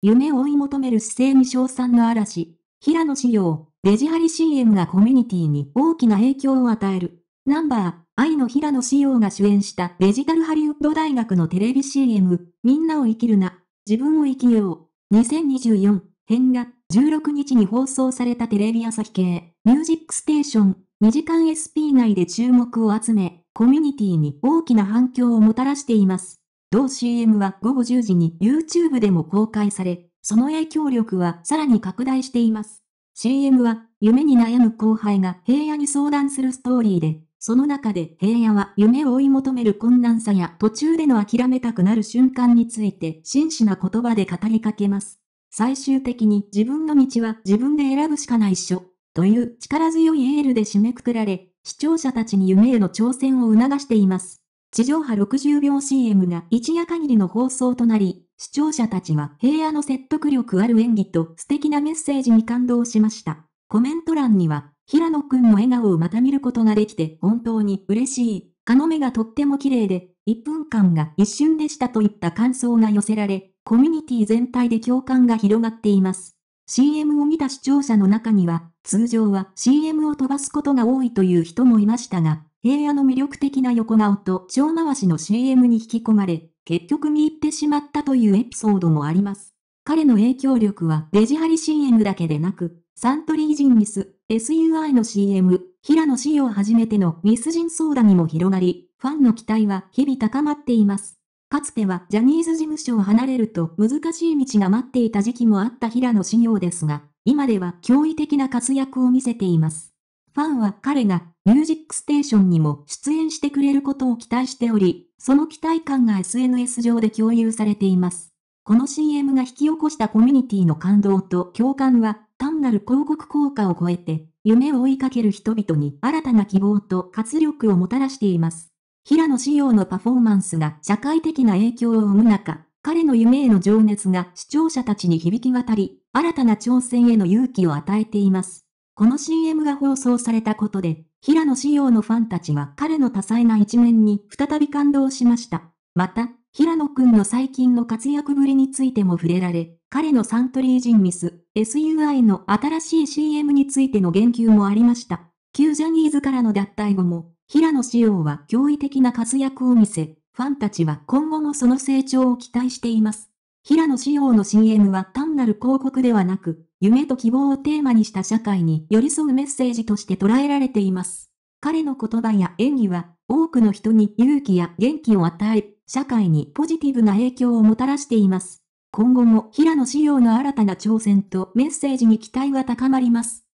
夢を追い求める姿勢に称賛の嵐。平野志陽、デジハリ CM がコミュニティに大きな影響を与える。ナンバー、愛の平野志陽が主演したデジタルハリウッド大学のテレビ CM、みんなを生きるな、自分を生きよう。2024編が16日に放送されたテレビ朝日系、ミュージックステーション、2時間 SP 内で注目を集め、コミュニティに大きな反響をもたらしています。同 CM は午後10時に YouTube でも公開され、その影響力はさらに拡大しています。CM は夢に悩む後輩が平野に相談するストーリーで、その中で平野は夢を追い求める困難さや途中での諦めたくなる瞬間について真摯な言葉で語りかけます。最終的に自分の道は自分で選ぶしかないっしょ、という力強いエールで締めくくられ、視聴者たちに夢への挑戦を促しています。地上波60秒 CM が一夜限りの放送となり、視聴者たちは平野の説得力ある演技と素敵なメッセージに感動しました。コメント欄には、平野くんの笑顔をまた見ることができて本当に嬉しい。かの目がとっても綺麗で、1分間が一瞬でしたといった感想が寄せられ、コミュニティ全体で共感が広がっています。CM を見た視聴者の中には、通常は CM を飛ばすことが多いという人もいましたが、平野の魅力的な横顔と超回しの CM に引き込まれ、結局見入ってしまったというエピソードもあります。彼の影響力はデジハリ CM だけでなく、サントリージンミス、SUI の CM、平野紫耀を初めてのミスジンソーダにも広がり、ファンの期待は日々高まっています。かつてはジャニーズ事務所を離れると難しい道が待っていた時期もあった平野紫耀ですが、今では驚異的な活躍を見せています。ファンは彼がミュージックステーションにも出演してくれることを期待しており、その期待感が SNS 上で共有されています。この CM が引き起こしたコミュニティの感動と共感は、単なる広告効果を超えて、夢を追いかける人々に新たな希望と活力をもたらしています。平野紫耀のパフォーマンスが社会的な影響を生む中、彼の夢への情熱が視聴者たちに響き渡り、新たな挑戦への勇気を与えています。この CM が放送されたことで、平野紫耀のファンたちは彼の多彩な一面に再び感動しました。また、平野くんの最近の活躍ぶりについても触れられ、彼のサントリージンミス、SUI の新しい CM についての言及もありました。旧ジャニーズからの脱退後も、平野紫耀は驚異的な活躍を見せ、ファンたちは今後もその成長を期待しています。平野紫耀の CM は単なる広告ではなく、夢と希望をテーマにした社会に寄り添うメッセージとして捉えられています。彼の言葉や演技は、多くの人に勇気や元気を与え、社会にポジティブな影響をもたらしています。今後も平野紫耀の新たな挑戦とメッセージに期待が高まります。